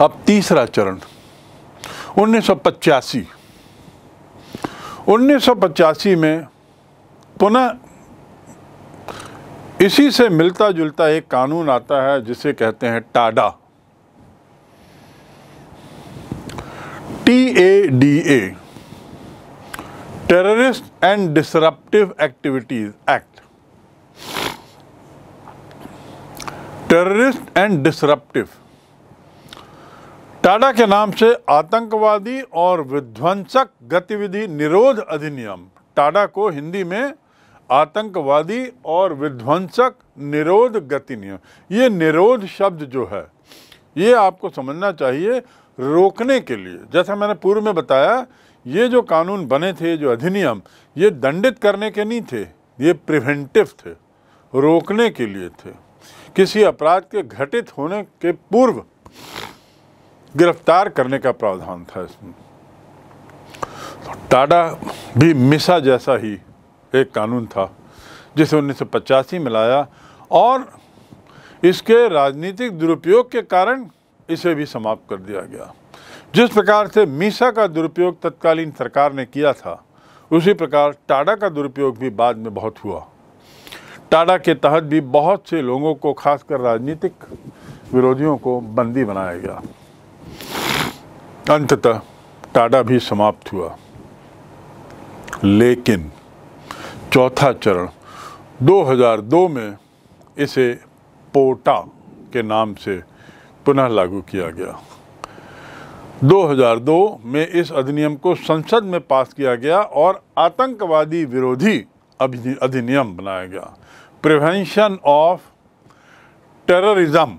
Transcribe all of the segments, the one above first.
अब तीसरा चरण उन्नीस उन्नीस में पुनः इसी से मिलता जुलता एक कानून आता है जिसे कहते हैं TADA T A D A terrorist and disruptive activities act terrorist and disruptive टाटा के नाम से आतंकवादी और विध्वंसक गतिविधि निरोध अधिनियम टाटा को हिंदी में आतंकवादी और विध्वंसक निरोध गति नियम ये निरोध शब्द जो है ये आपको समझना चाहिए रोकने के लिए जैसा मैंने पूर्व में बताया ये जो कानून बने थे जो अधिनियम ये दंडित करने के नहीं थे ये प्रिवेंटिव थे रोकने के लिए थे किसी अपराध के घटित होने के पूर्व गिरफ्तार करने का प्रावधान था इसमें तो टाडा भी मिसा जैसा ही एक कानून था जिसे उन्नीस में लाया और इसके राजनीतिक दुरुपयोग के कारण इसे भी समाप्त कर दिया गया जिस प्रकार से मीसा का दुरुपयोग तत्कालीन सरकार ने किया था उसी प्रकार टाडा का दुरुपयोग भी बाद में बहुत हुआ टाडा के तहत भी बहुत से लोगों को खासकर राजनीतिक विरोधियों को बंदी बनाया गया अंततः टाडा भी समाप्त हुआ लेकिन चौथा चरण 2002 में इसे पोटा के नाम से पुनः लागू किया गया 2002 में इस अधिनियम को संसद में पास किया गया और आतंकवादी विरोधी अधिनियम बनाया गया प्रिवेंशन ऑफ टेररिज्म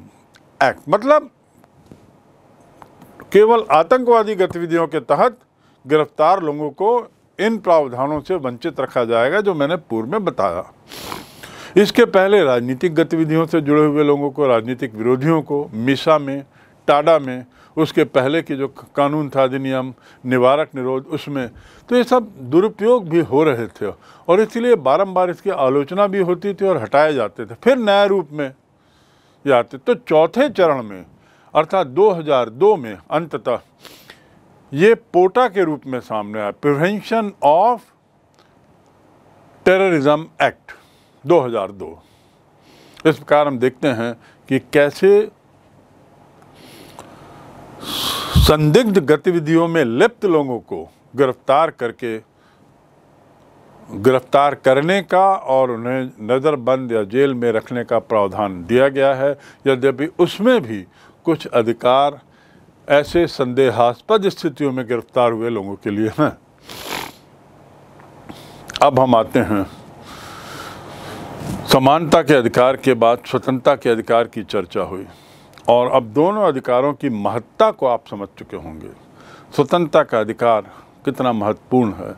एक्ट मतलब केवल आतंकवादी गतिविधियों के तहत गिरफ्तार लोगों को इन प्रावधानों से वंचित रखा जाएगा जो मैंने पूर्व में बताया इसके पहले राजनीतिक गतिविधियों से जुड़े हुए लोगों को राजनीतिक विरोधियों को मिसा में टाडा में उसके पहले की जो कानून था अधिनियम निवारक निरोध उसमें तो ये सब दुरुपयोग भी हो रहे थे और इसलिए बारंबार इसकी आलोचना भी होती थी और हटाए जाते थे फिर नए रूप में जाते तो चौथे चरण में अर्थात 2002 में अंततः ये पोटा के रूप में सामने आया प्रिवेंशन ऑफ टेररिज्म एक्ट 2002 इस प्रकार हम देखते हैं कि कैसे संदिग्ध गतिविधियों में लिप्त लोगों को गिरफ्तार करके गिरफ्तार करने का और उन्हें नज़रबंद या जेल में रखने का प्रावधान दिया गया है यद्यपि उसमें भी कुछ अधिकार ऐसे संदेहास्पद स्थितियों में गिरफ्तार हुए लोगों के लिए हैं अब हम आते हैं समानता के अधिकार के बाद स्वतंत्रता के अधिकार की चर्चा हुई और अब दोनों अधिकारों की महत्ता को आप समझ चुके होंगे स्वतंत्रता का अधिकार कितना महत्वपूर्ण है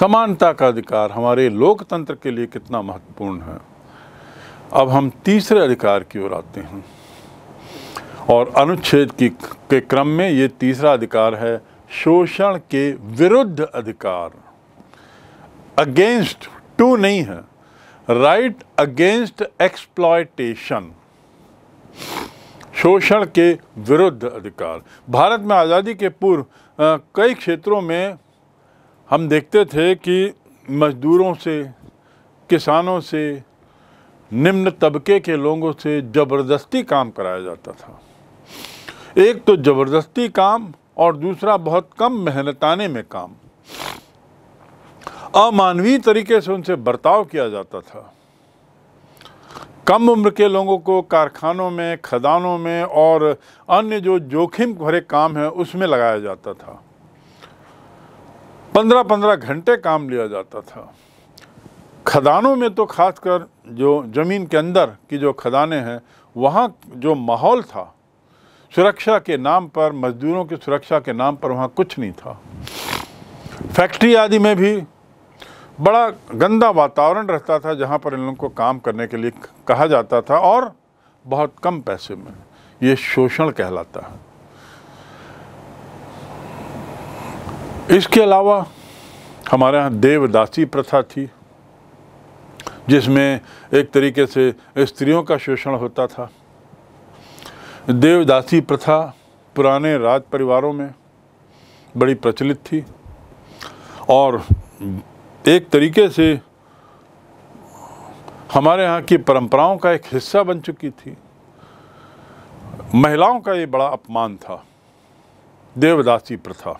समानता का अधिकार हमारे लोकतंत्र के लिए कितना महत्वपूर्ण है अब हम तीसरे अधिकार की ओर आते हैं और अनुच्छेद की के क्रम में ये तीसरा अधिकार है शोषण के विरुद्ध अधिकार अगेंस्ट टू नहीं है राइट अगेंस्ट एक्सप्लॉयटेशन शोषण के विरुद्ध अधिकार भारत में आज़ादी के पूर्व कई क्षेत्रों में हम देखते थे कि मजदूरों से किसानों से निम्न तबके के लोगों से ज़बरदस्ती काम कराया जाता था एक तो ज़बरदस्ती काम और दूसरा बहुत कम मेहनताने में काम अमानवीय तरीके से उनसे बर्ताव किया जाता था कम उम्र के लोगों को कारखानों में खदानों में और अन्य जो जोखिम भरे काम है उसमें लगाया जाता था पंद्रह पंद्रह घंटे काम लिया जाता था खदानों में तो खासकर जो ज़मीन के अंदर की जो खदानें हैं वहाँ जो माहौल था सुरक्षा के नाम पर मज़दूरों की सुरक्षा के नाम पर वहाँ कुछ नहीं था फैक्ट्री आदि में भी बड़ा गंदा वातावरण रहता था जहाँ पर इन लोगों को काम करने के लिए कहा जाता था और बहुत कम पैसे में ये शोषण कहलाता है इसके अलावा हमारे यहाँ देवदासी प्रथा थी जिसमें एक तरीके से स्त्रियों का शोषण होता था देवदासी प्रथा पुराने राज परिवारों में बड़ी प्रचलित थी और एक तरीके से हमारे यहाँ की परंपराओं का एक हिस्सा बन चुकी थी महिलाओं का ये बड़ा अपमान था देवदासी प्रथा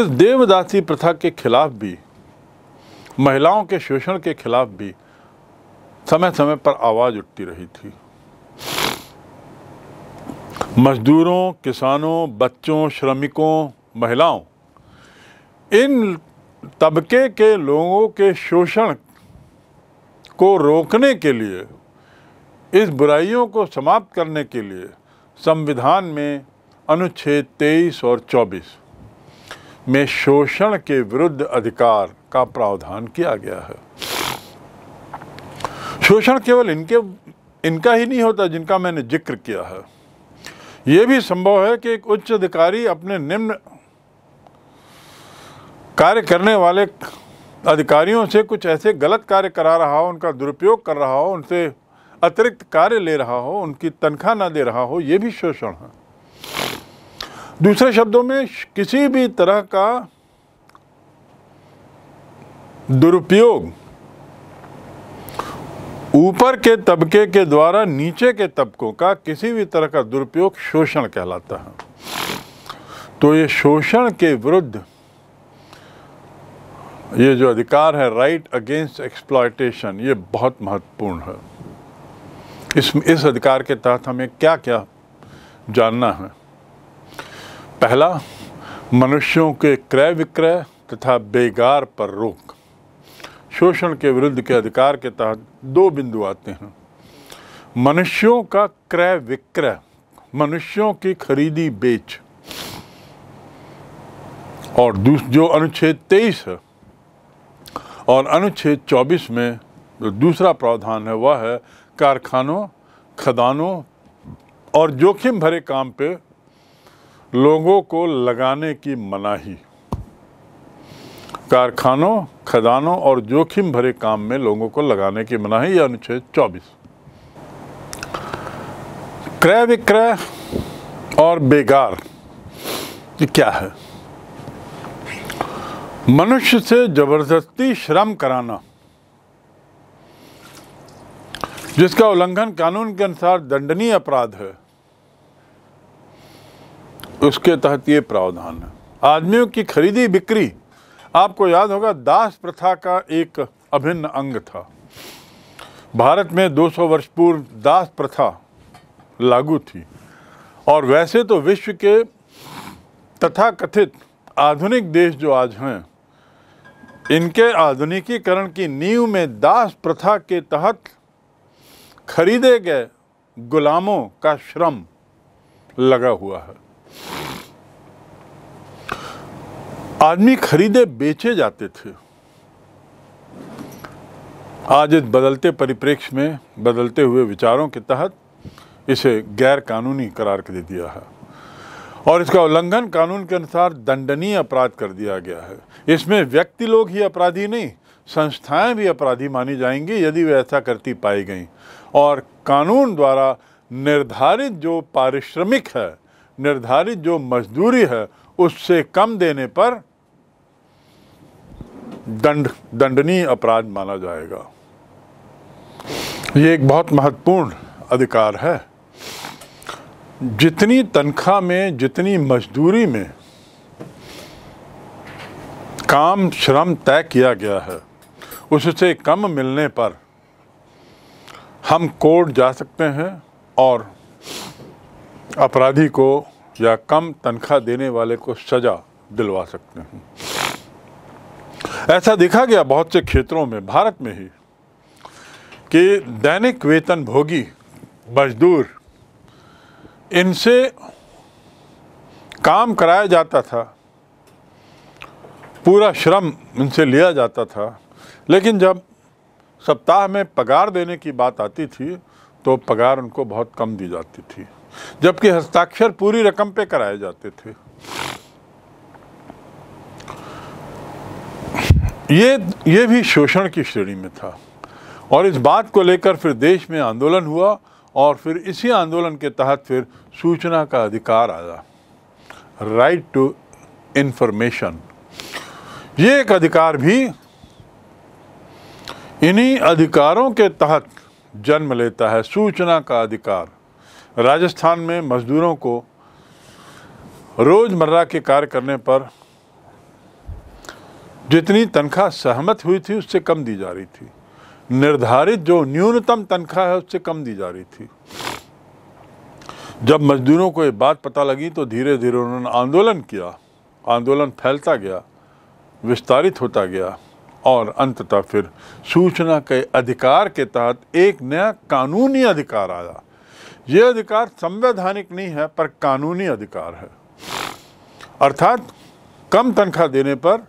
इस देवदासी प्रथा के खिलाफ भी महिलाओं के शोषण के खिलाफ भी समय समय पर आवाज़ उठती रही थी मज़दूरों किसानों बच्चों श्रमिकों महिलाओं इन तबके के लोगों के शोषण को रोकने के लिए इस बुराइयों को समाप्त करने के लिए संविधान में अनुच्छेद 23 और 24 में शोषण के विरुद्ध अधिकार का प्रावधान किया गया है शोषण केवल इनके इनका ही नहीं होता जिनका मैंने जिक्र किया है ये भी संभव है कि एक उच्च अधिकारी अपने निम्न कार्य करने वाले अधिकारियों से कुछ ऐसे गलत कार्य करा रहा हो उनका दुरुपयोग कर रहा हो उनसे अतिरिक्त कार्य ले रहा हो उनकी तनख्वाह ना दे रहा हो ये भी शोषण है दूसरे शब्दों में किसी भी तरह का दुरुपयोग ऊपर के तबके के द्वारा नीचे के तबकों का किसी भी तरह का दुरुपयोग शोषण कहलाता है तो ये शोषण के विरुद्ध ये जो अधिकार है राइट अगेंस्ट एक्सप्लॉयटेशन ये बहुत महत्वपूर्ण है इस इस अधिकार के तहत हमें क्या क्या जानना है पहला मनुष्यों के क्रय विक्रय तथा बेगार पर रोक शोषण के विरुद्ध के अधिकार के तहत दो बिंदु आते हैं मनुष्यों का क्रय विक्रय मनुष्यों की खरीदी बेच और जो अनुच्छेद तेईस है और अनुच्छेद चौबीस में जो दूसरा प्रावधान है वह है कारखानों खदानों और जोखिम भरे काम पे लोगों को लगाने की मनाही कारखानों खदानों और जोखिम भरे काम में लोगों को लगाने की मनाही या अनुच्छेद 24 क्रय विक्रय और बेगार ये क्या है मनुष्य से जबरदस्ती श्रम कराना जिसका उल्लंघन कानून के अनुसार दंडनीय अपराध है उसके तहत ये प्रावधान है आदमियों की खरीदी बिक्री आपको याद होगा दास प्रथा का एक अभिन्न अंग था भारत में 200 वर्ष पूर्व दास प्रथा लागू थी और वैसे तो विश्व के तथा कथित आधुनिक देश जो आज हैं इनके आधुनिकीकरण की नींव में दास प्रथा के तहत खरीदे गए गुलामों का श्रम लगा हुआ है आदमी खरीदे बेचे जाते थे आज इस बदलते परिप्रेक्ष्य में बदलते हुए विचारों के तहत इसे गैर कानूनी करार दे दिया है और इसका उल्लंघन कानून के अनुसार दंडनीय अपराध कर दिया गया है इसमें व्यक्ति लोग ही अपराधी नहीं संस्थाएं भी अपराधी मानी जाएंगी यदि वे ऐसा करती पाई गई और कानून द्वारा निर्धारित जो पारिश्रमिक है निर्धारित जो मजदूरी है उससे कम देने पर दंड दंडनीय अपराध माना जाएगा ये एक बहुत महत्वपूर्ण अधिकार है जितनी तनख्वाह में जितनी मजदूरी में काम श्रम तय किया गया है उससे कम मिलने पर हम कोर्ट जा सकते हैं और अपराधी को या कम तनख्वाह देने वाले को सज़ा दिलवा सकते हैं ऐसा देखा गया बहुत से क्षेत्रों में भारत में ही कि दैनिक वेतन भोगी मजदूर इनसे काम कराया जाता था पूरा श्रम इनसे लिया जाता था लेकिन जब सप्ताह में पगार देने की बात आती थी तो पगार उनको बहुत कम दी जाती थी जबकि हस्ताक्षर पूरी रकम पे कराए जाते थे ये ये भी शोषण की श्रेणी में था और इस बात को लेकर फिर देश में आंदोलन हुआ और फिर इसी आंदोलन के तहत फिर सूचना का अधिकार आया राइट टू इन्फॉर्मेशन ये एक अधिकार भी इन्हीं अधिकारों के तहत जन्म लेता है सूचना का अधिकार राजस्थान में मजदूरों को रोज़मर्रा के कार्य करने पर जितनी तनख्वाह सहमत हुई थी उससे कम दी जा रही थी निर्धारित जो न्यूनतम तनख्वाह है उससे कम दी जा रही थी जब मजदूरों को ये बात पता लगी तो धीरे धीरे उन्होंने आंदोलन किया आंदोलन फैलता गया विस्तारित होता गया और अंततः फिर सूचना के अधिकार के तहत एक नया कानूनी अधिकार आया ये अधिकार संवैधानिक नहीं है पर कानूनी अधिकार है अर्थात कम तनख्वाह देने पर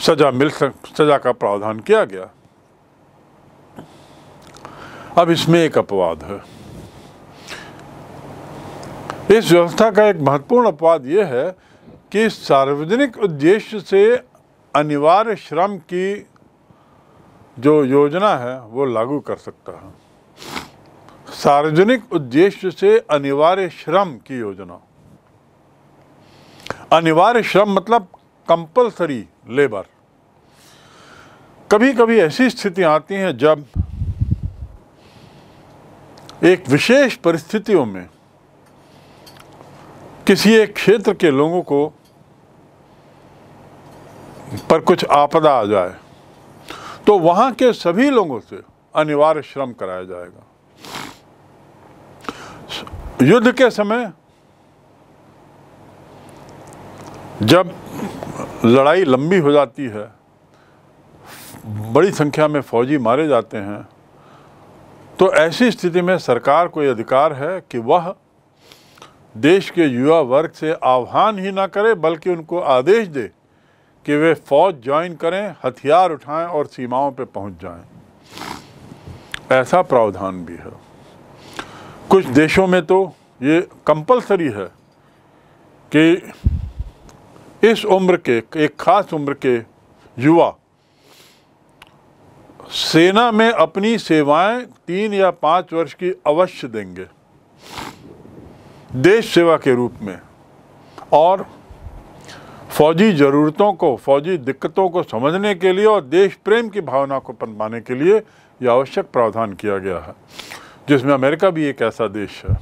सजा मिल सक सजा का प्रावधान किया गया अब इसमें एक अपवाद है इस व्यवस्था का एक महत्वपूर्ण अपवाद यह है कि सार्वजनिक उद्देश्य से अनिवार्य श्रम की जो योजना है वो लागू कर सकता है सार्वजनिक उद्देश्य से अनिवार्य श्रम की योजना अनिवार्य श्रम मतलब कंपलसरी लेबर कभी कभी ऐसी स्थितियां आती हैं जब एक विशेष परिस्थितियों में किसी एक क्षेत्र के लोगों को पर कुछ आपदा आ जाए तो वहां के सभी लोगों से अनिवार्य श्रम कराया जाएगा युद्ध के समय जब लड़ाई लंबी हो जाती है बड़ी संख्या में फौजी मारे जाते हैं तो ऐसी स्थिति में सरकार को अधिकार है कि वह देश के युवा वर्ग से आह्वान ही ना करे बल्कि उनको आदेश दे कि वे फौज ज्वाइन करें हथियार उठाएं और सीमाओं पर पहुंच जाएं। ऐसा प्रावधान भी है कुछ देशों में तो ये कंपलसरी है कि इस उम्र के एक ख़ास उम्र के युवा सेना में अपनी सेवाएं तीन या पांच वर्ष की अवश्य देंगे देश सेवा के रूप में और फौजी ज़रूरतों को फौजी दिक्कतों को समझने के लिए और देश प्रेम की भावना को पनपाने के लिए यह आवश्यक प्रावधान किया गया है जिसमें अमेरिका भी एक ऐसा देश है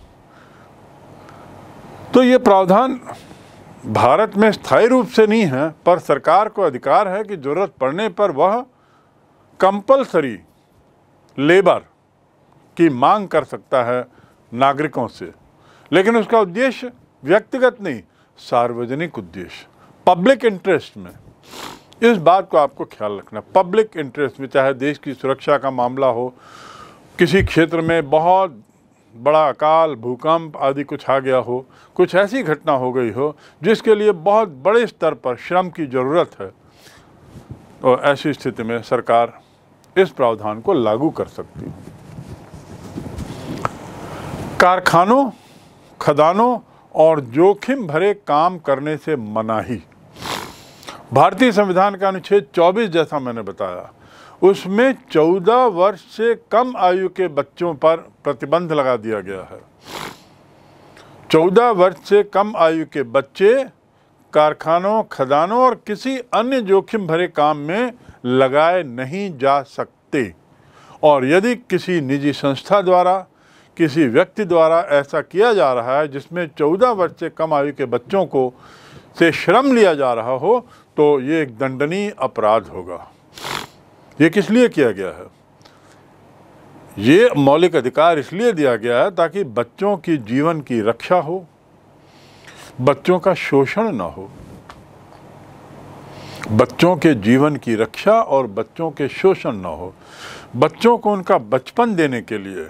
तो ये प्रावधान भारत में स्थायी रूप से नहीं है पर सरकार को अधिकार है कि ज़रूरत पड़ने पर वह कंपलसरी लेबर की मांग कर सकता है नागरिकों से लेकिन उसका उद्देश्य व्यक्तिगत नहीं सार्वजनिक उद्देश्य पब्लिक इंटरेस्ट में इस बात को आपको ख्याल रखना पब्लिक इंटरेस्ट में चाहे देश की सुरक्षा का मामला हो किसी क्षेत्र में बहुत बड़ा अकाल भूकंप आदि कुछ आ गया हो कुछ ऐसी घटना हो गई हो जिसके लिए बहुत बड़े स्तर पर श्रम की ज़रूरत है और ऐसी स्थिति में सरकार इस प्रावधान को लागू कर सकती है कारखानों खदानों और जोखिम भरे काम करने से मनाही भारतीय संविधान का अनुच्छेद 24 जैसा मैंने बताया उसमें चौदह वर्ष से कम आयु के बच्चों पर प्रतिबंध लगा दिया गया है चौदह वर्ष से कम आयु के बच्चे कारखानों खदानों और किसी अन्य जोखिम भरे काम में लगाए नहीं जा सकते और यदि किसी निजी संस्था द्वारा किसी व्यक्ति द्वारा ऐसा किया जा रहा है जिसमें चौदह वर्ष से कम आयु के बच्चों को से श्रम लिया जा रहा हो तो ये एक दंडनीय अपराध होगा ये किस लिए किया गया है ये मौलिक अधिकार इसलिए दिया गया है ताकि बच्चों की जीवन की रक्षा हो बच्चों का शोषण ना हो बच्चों के जीवन की रक्षा और बच्चों के शोषण ना हो बच्चों को उनका बचपन देने के लिए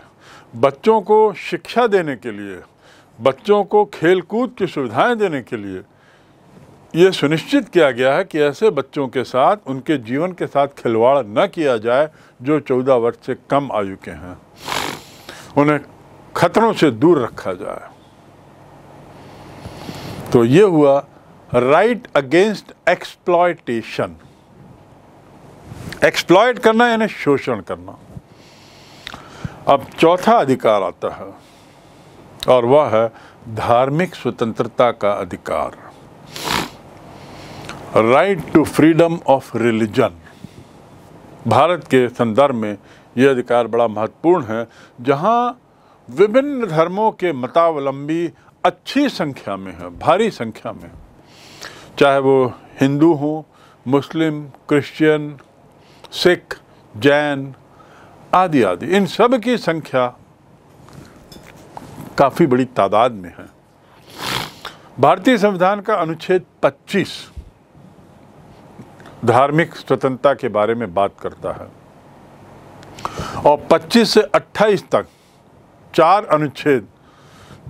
बच्चों को शिक्षा देने के लिए बच्चों को खेलकूद की सुविधाएं देने के लिए ये सुनिश्चित किया गया है कि ऐसे बच्चों के साथ उनके जीवन के साथ खिलवाड़ न किया जाए जो चौदह वर्ष से कम आयु के हैं उन्हें खतरों से दूर रखा जाए तो ये हुआ राइट अगेंस्ट एक्सप्लॉयटेशन एक्सप्लॉयट करना यानी शोषण करना अब चौथा अधिकार आता है और वह है धार्मिक स्वतंत्रता का अधिकार right to freedom of religion Bharat के संदर्भ में ये अधिकार बड़ा महत्वपूर्ण है जहाँ विभिन्न धर्मों के मतावलंबी अच्छी संख्या में हैं भारी संख्या में चाहे वो हिंदू हों मुस्लिम क्रिश्चियन सिख जैन आदि आदि इन सब की संख्या काफ़ी बड़ी तादाद में है भारतीय संविधान का अनुच्छेद 25 धार्मिक स्वतंत्रता के बारे में बात करता है और 25 से 28 तक चार अनुच्छेद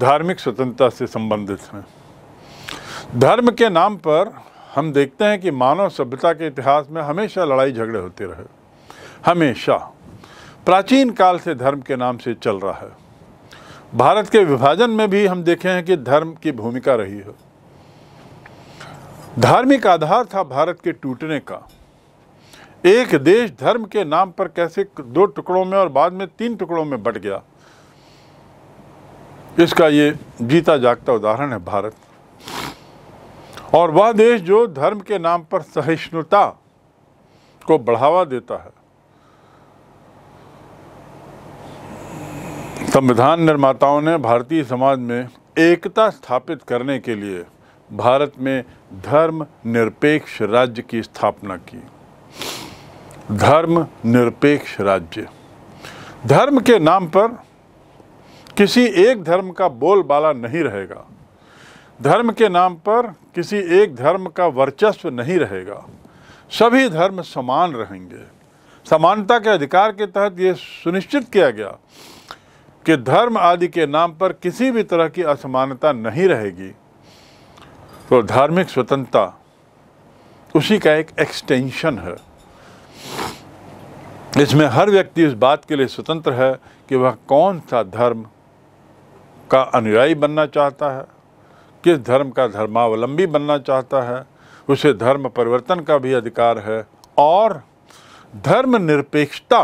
धार्मिक स्वतंत्रता से संबंधित हैं धर्म के नाम पर हम देखते हैं कि मानव सभ्यता के इतिहास में हमेशा लड़ाई झगड़े होते रहे हमेशा प्राचीन काल से धर्म के नाम से चल रहा है भारत के विभाजन में भी हम देखे हैं कि धर्म की भूमिका रही है धार्मिक आधार था भारत के टूटने का एक देश धर्म के नाम पर कैसे दो टुकड़ों में और बाद में तीन टुकड़ों में बट गया इसका ये जीता जागता उदाहरण है भारत और वह देश जो धर्म के नाम पर सहिष्णुता को बढ़ावा देता है संविधान निर्माताओं ने भारतीय समाज में एकता स्थापित करने के लिए भारत में धर्म निरपेक्ष राज्य की स्थापना की धर्म निरपेक्ष राज्य धर्म के नाम पर किसी एक धर्म का बोलबाला नहीं रहेगा धर्म के नाम पर किसी एक धर्म का वर्चस्व नहीं रहेगा सभी धर्म समान रहेंगे समानता के अधिकार के तहत ये सुनिश्चित किया गया कि धर्म आदि के नाम पर किसी भी तरह की असमानता नहीं रहेगी तो धार्मिक स्वतंत्रता उसी का एक एक्सटेंशन है इसमें हर व्यक्ति इस बात के लिए स्वतंत्र है कि वह कौन सा धर्म का अनुयायी बनना चाहता है किस धर्म का धर्मावलंबी बनना चाहता है उसे धर्म परिवर्तन का भी अधिकार है और धर्म निरपेक्षता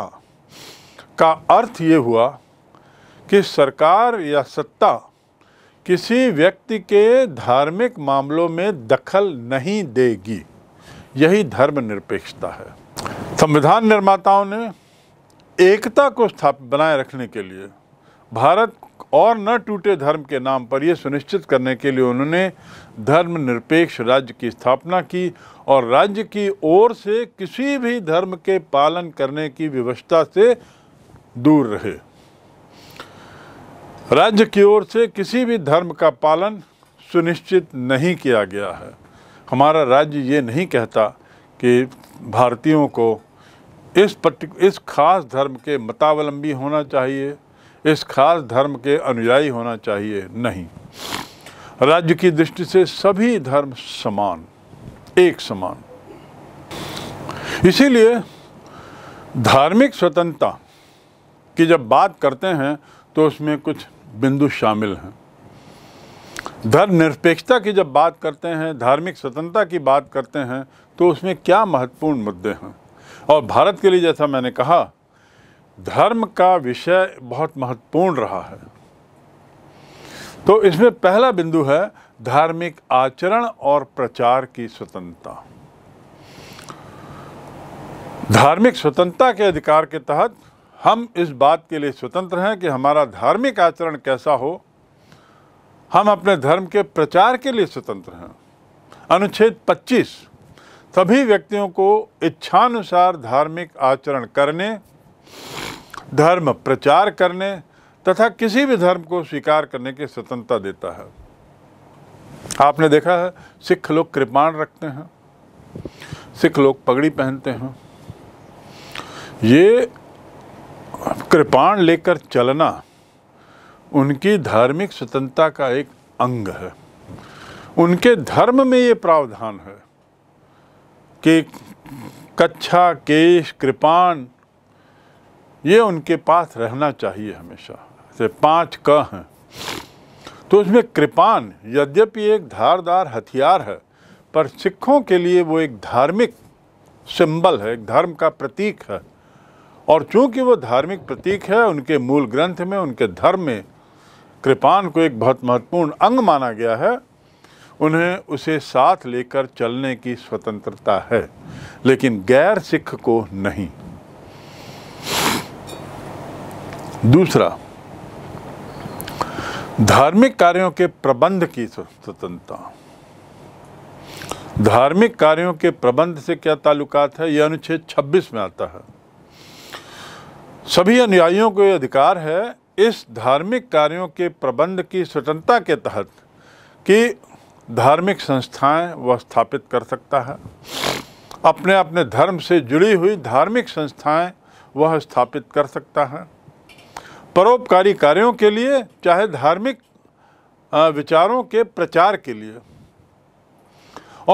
का अर्थ ये हुआ कि सरकार या सत्ता किसी व्यक्ति के धार्मिक मामलों में दखल नहीं देगी यही धर्म निरपेक्षता है संविधान निर्माताओं ने एकता को स्थापित बनाए रखने के लिए भारत और न टूटे धर्म के नाम पर यह सुनिश्चित करने के लिए उन्होंने धर्मनिरपेक्ष राज्य की स्थापना की और राज्य की ओर से किसी भी धर्म के पालन करने की व्यवस्था से दूर रहे राज्य की ओर से किसी भी धर्म का पालन सुनिश्चित नहीं किया गया है हमारा राज्य ये नहीं कहता कि भारतीयों को इस इस खास धर्म के मतावलंबी होना चाहिए इस खास धर्म के अनुयायी होना चाहिए नहीं राज्य की दृष्टि से सभी धर्म समान एक समान इसीलिए धार्मिक स्वतंत्रता की जब बात करते हैं तो उसमें कुछ बिंदु शामिल हैं धर्मनिरपेक्षता की जब बात करते हैं धार्मिक स्वतंत्रता की बात करते हैं तो उसमें क्या महत्वपूर्ण मुद्दे हैं और भारत के लिए जैसा मैंने कहा धर्म का विषय बहुत महत्वपूर्ण रहा है तो इसमें पहला बिंदु है धार्मिक आचरण और प्रचार की स्वतंत्रता धार्मिक स्वतंत्रता के अधिकार के तहत हम इस बात के लिए स्वतंत्र हैं कि हमारा धार्मिक आचरण कैसा हो हम अपने धर्म के प्रचार के लिए स्वतंत्र हैं अनुच्छेद 25 सभी व्यक्तियों को इच्छानुसार धार्मिक आचरण करने धर्म प्रचार करने तथा किसी भी धर्म को स्वीकार करने की स्वतंत्रता देता है आपने देखा है सिख लोग कृपाण रखते हैं सिख लोग पगड़ी पहनते हैं ये कृपाण लेकर चलना उनकी धार्मिक स्वतंत्रता का एक अंग है उनके धर्म में ये प्रावधान है कि कच्छा केश कृपाण ये उनके पास रहना चाहिए हमेशा से पांच क हैं तो उसमें कृपान यद्यपि एक धारदार हथियार है पर सिखों के लिए वो एक धार्मिक सिंबल है एक धर्म का प्रतीक है और चूंकि वो धार्मिक प्रतीक है उनके मूल ग्रंथ में उनके धर्म में कृपाण को एक बहुत महत्वपूर्ण अंग माना गया है उन्हें उसे साथ लेकर चलने की स्वतंत्रता है लेकिन गैर सिख को नहीं दूसरा धार्मिक कार्यों के प्रबंध की स्वतंत्रता धार्मिक कार्यों के प्रबंध से क्या ताल्लुकात है यह अनुच्छेद 26 में आता है सभी अनुयायियों को अधिकार है इस धार्मिक कार्यों के प्रबंध की स्वतंत्रता के तहत कि धार्मिक संस्थाएं वह स्थापित कर सकता है अपने अपने धर्म से जुड़ी हुई धार्मिक संस्थाएं वह स्थापित कर सकता है परोपकारी कार्यों के लिए चाहे धार्मिक विचारों के प्रचार के लिए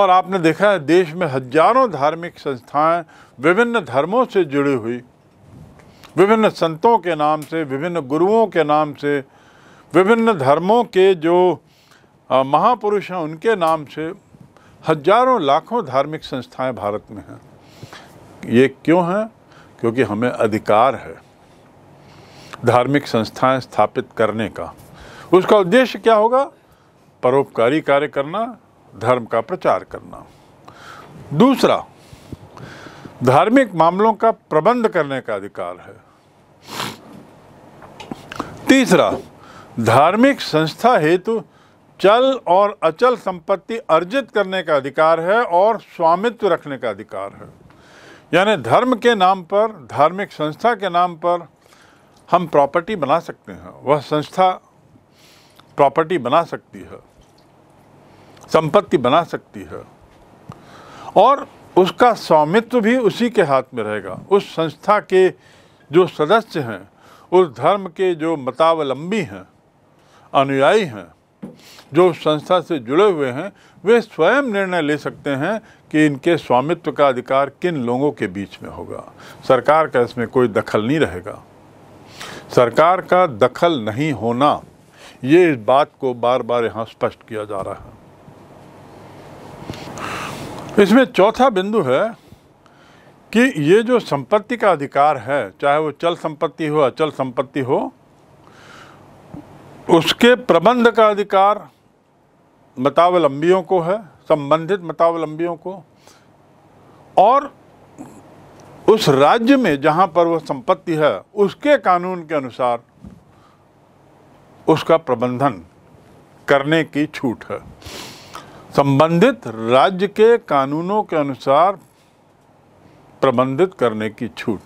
और आपने देखा है देश में हजारों धार्मिक संस्थाएं विभिन्न धर्मों से जुड़ी हुई विभिन्न संतों के नाम से विभिन्न गुरुओं के नाम से विभिन्न धर्मों के जो महापुरुष हैं उनके नाम से हजारों लाखों धार्मिक संस्थाएं भारत में हैं ये क्यों हैं क्योंकि हमें अधिकार है धार्मिक संस्थाएं स्थापित करने का उसका उद्देश्य क्या होगा परोपकारी कार्य करना धर्म का प्रचार करना दूसरा धार्मिक मामलों का प्रबंध करने का अधिकार है तीसरा धार्मिक संस्था हेतु चल और अचल संपत्ति अर्जित करने का अधिकार है और स्वामित्व रखने का अधिकार है यानी धर्म के नाम पर धार्मिक संस्था के नाम पर हम प्रॉपर्टी बना सकते हैं वह संस्था प्रॉपर्टी बना सकती है संपत्ति बना सकती है और उसका स्वामित्व भी उसी के हाथ में रहेगा उस संस्था के जो सदस्य हैं उस धर्म के जो मतावलंबी हैं अनुयायी हैं जो संस्था से जुड़े हुए हैं वे स्वयं निर्णय ले सकते हैं कि इनके स्वामित्व का अधिकार किन लोगों के बीच में होगा सरकार का इसमें कोई दखल नहीं रहेगा सरकार का दखल नहीं होना ये इस बात को बार बार यहाँ स्पष्ट किया जा रहा है इसमें चौथा बिंदु है कि ये जो संपत्ति का अधिकार है चाहे वो चल संपत्ति हो अचल संपत्ति हो उसके प्रबंध का अधिकार मतावलंबियों को है संबंधित मतावलंबियों को और उस राज्य में जहाँ पर वह संपत्ति है उसके कानून के अनुसार उसका प्रबंधन करने की छूट है संबंधित राज्य के कानूनों के अनुसार प्रबंधित करने की छूट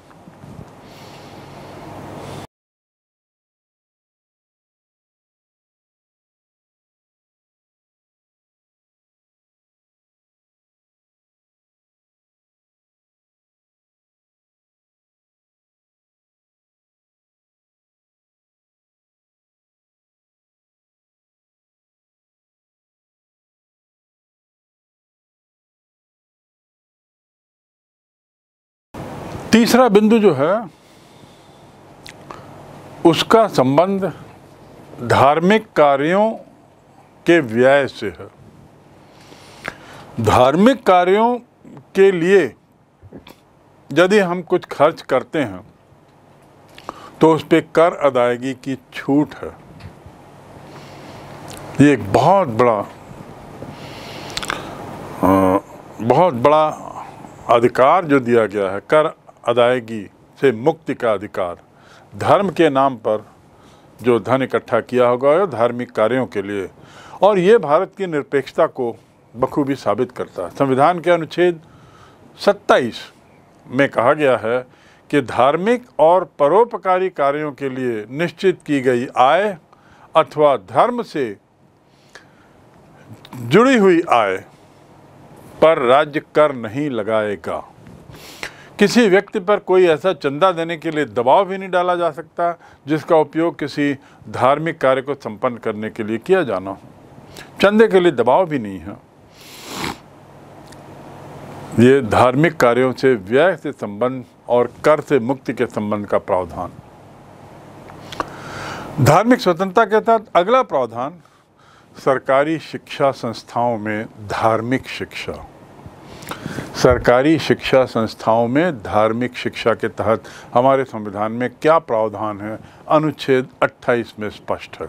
तीसरा बिंदु जो है उसका संबंध धार्मिक कार्यों के व्यय से है धार्मिक कार्यों के लिए यदि हम कुछ खर्च करते हैं तो उस पर कर अदायगी की छूट है ये एक बहुत बड़ा बहुत बड़ा अधिकार जो दिया गया है कर अदायगी से मुक्ति का अधिकार धर्म के नाम पर जो धन इकट्ठा किया होगा या धार्मिक कार्यों के लिए और ये भारत की निरपेक्षता को बखूबी साबित करता है संविधान के अनुच्छेद 27 में कहा गया है कि धार्मिक और परोपकारी कार्यों के लिए निश्चित की गई आय अथवा धर्म से जुड़ी हुई आय पर राज्य कर नहीं लगाएगा किसी व्यक्ति पर कोई ऐसा चंदा देने के लिए दबाव भी नहीं डाला जा सकता जिसका उपयोग किसी धार्मिक कार्य को संपन्न करने के लिए किया जाना हो चंदे के लिए दबाव भी नहीं है ये धार्मिक कार्यों से व्यय से संबंध और कर से मुक्ति के संबंध का प्रावधान धार्मिक स्वतंत्रता के तहत अगला प्रावधान सरकारी शिक्षा संस्थाओं में धार्मिक शिक्षा सरकारी शिक्षा संस्थाओं में धार्मिक शिक्षा के तहत हमारे संविधान में क्या प्रावधान है अनुच्छेद 28 में स्पष्ट है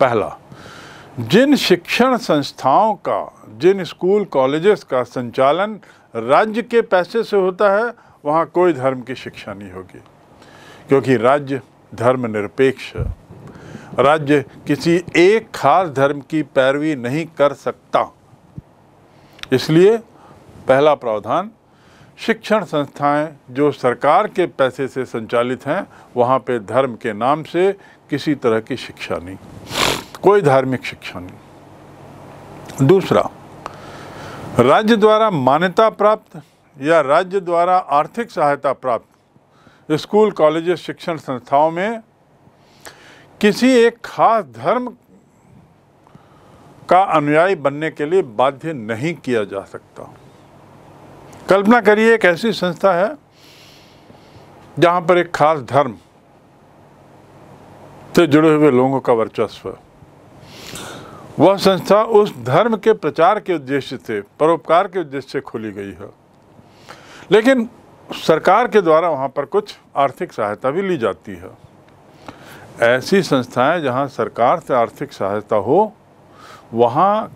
पहला जिन शिक्षण संस्थाओं का जिन स्कूल कॉलेजेस का संचालन राज्य के पैसे से होता है वहाँ कोई धर्म की शिक्षा नहीं होगी क्योंकि राज्य धर्मनिरपेक्ष है राज्य किसी एक खास धर्म की पैरवी नहीं कर सकता इसलिए पहला प्रावधान शिक्षण संस्थाएं जो सरकार के पैसे से संचालित हैं वहाँ पे धर्म के नाम से किसी तरह की शिक्षा नहीं कोई धार्मिक शिक्षा नहीं दूसरा राज्य द्वारा मान्यता प्राप्त या राज्य द्वारा आर्थिक सहायता प्राप्त स्कूल कॉलेज शिक्षण संस्थाओं में किसी एक खास धर्म का अनुयायी बनने के लिए बाध्य नहीं किया जा सकता कल्पना करिए एक ऐसी संस्था है जहाँ पर एक खास धर्म से जुड़े हुए लोगों का वर्चस्व है वह संस्था उस धर्म के प्रचार के उद्देश्य से परोपकार के उद्देश्य से खोली गई है लेकिन सरकार के द्वारा वहाँ पर कुछ आर्थिक सहायता भी ली जाती है ऐसी संस्थाएं जहाँ सरकार से आर्थिक सहायता हो वहाँ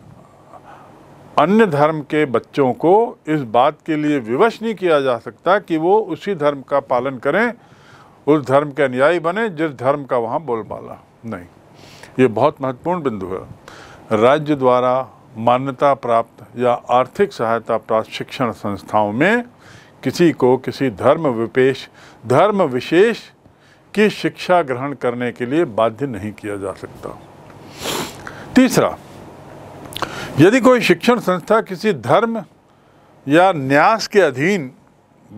अन्य धर्म के बच्चों को इस बात के लिए विवश नहीं किया जा सकता कि वो उसी धर्म का पालन करें उस धर्म के अनुयायी बने जिस धर्म का वहाँ बोलबाला नहीं ये बहुत महत्वपूर्ण बिंदु है राज्य द्वारा मान्यता प्राप्त या आर्थिक सहायता प्राप्त शिक्षण संस्थाओं में किसी को किसी धर्म विपेश धर्म विशेष की शिक्षा ग्रहण करने के लिए बाध्य नहीं किया जा सकता तीसरा यदि कोई शिक्षण संस्था किसी धर्म या न्यास के अधीन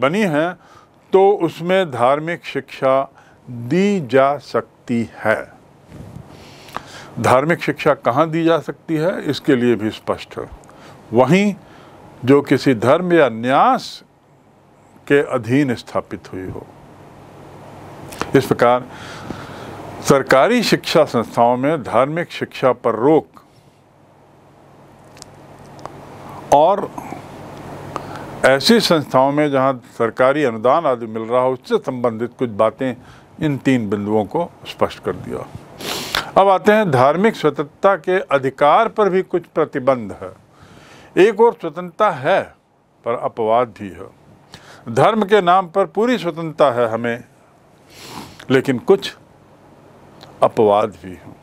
बनी है तो उसमें धार्मिक शिक्षा दी जा सकती है धार्मिक शिक्षा कहाँ दी जा सकती है इसके लिए भी स्पष्ट है वहीं जो किसी धर्म या न्यास के अधीन स्थापित हुई हो इस प्रकार सरकारी शिक्षा संस्थाओं में धार्मिक शिक्षा पर रोक और ऐसी संस्थाओं में जहाँ सरकारी अनुदान आदि मिल रहा हो उससे संबंधित कुछ बातें इन तीन बिंदुओं को स्पष्ट कर दिया अब आते हैं धार्मिक स्वतंत्रता के अधिकार पर भी कुछ प्रतिबंध है एक और स्वतंत्रता है पर अपवाद भी है धर्म के नाम पर पूरी स्वतंत्रता है हमें लेकिन कुछ अपवाद भी हैं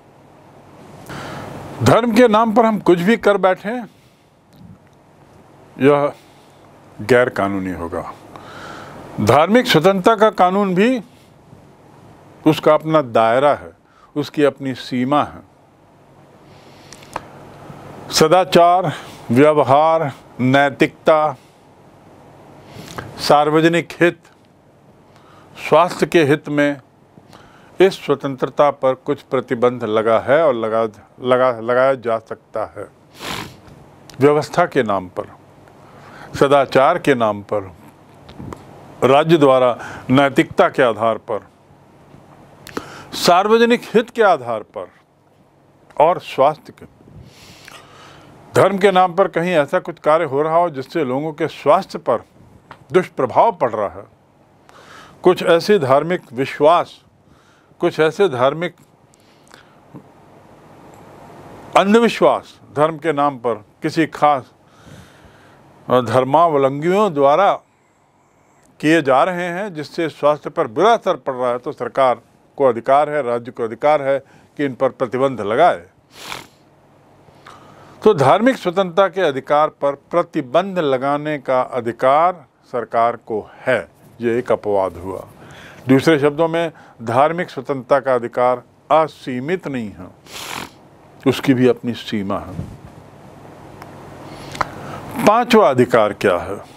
धर्म के नाम पर हम कुछ भी कर बैठे यह गैर कानूनी होगा धार्मिक स्वतंत्रता का कानून भी उसका अपना दायरा है उसकी अपनी सीमा है सदाचार व्यवहार नैतिकता सार्वजनिक हित स्वास्थ्य के हित में इस स्वतंत्रता पर कुछ प्रतिबंध लगा है और लगा लगा लगाया जा सकता है व्यवस्था के नाम पर सदाचार के नाम पर राज्य द्वारा नैतिकता के आधार पर सार्वजनिक हित के आधार पर और स्वास्थ्य के धर्म के नाम पर कहीं ऐसा कुछ कार्य हो रहा हो जिससे लोगों के स्वास्थ्य पर दुष्प्रभाव पड़ रहा है कुछ ऐसे धार्मिक विश्वास कुछ ऐसे धार्मिक अंधविश्वास धर्म के नाम पर किसी खास धर्मावलंबियों द्वारा किए जा रहे हैं जिससे स्वास्थ्य पर बुरा असर पड़ रहा है तो सरकार को अधिकार है राज्य को अधिकार है कि इन पर प्रतिबंध लगाए तो धार्मिक स्वतंत्रता के अधिकार पर प्रतिबंध लगाने का अधिकार सरकार को है ये एक अपवाद हुआ दूसरे शब्दों में धार्मिक स्वतंत्रता का अधिकार असीमित नहीं है उसकी भी अपनी सीमा है पांचवा अधिकार क्या है